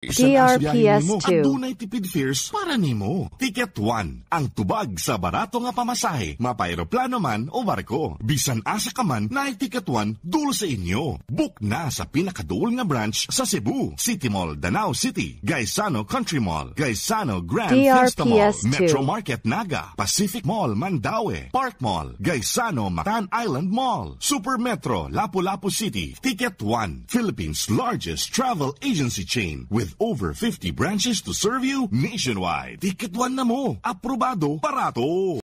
Isang DRPS 2. At dunay tipid fares para nimo. Ticket 1. Ang tubag sa barato nga pamasahe. Mapairoplano man o barko. Bisan asa ka man, na Ticket 1 dul sa inyo. Book na sa pinakaduol nga branch sa Cebu. City Mall, Danao City. Gaisano Country Mall. Gaisano Grand DRPS Fiesta Mall. Metro Market Naga. Pacific Mall, Mandaue. Park Mall. Gaisano Matan Island Mall. Super Metro, Lapu-Lapu City. Ticket 1. Philippines' largest travel agency chain with with over 50 branches to serve you nationwide. Ticket 1 na mo. Aprobado Parato.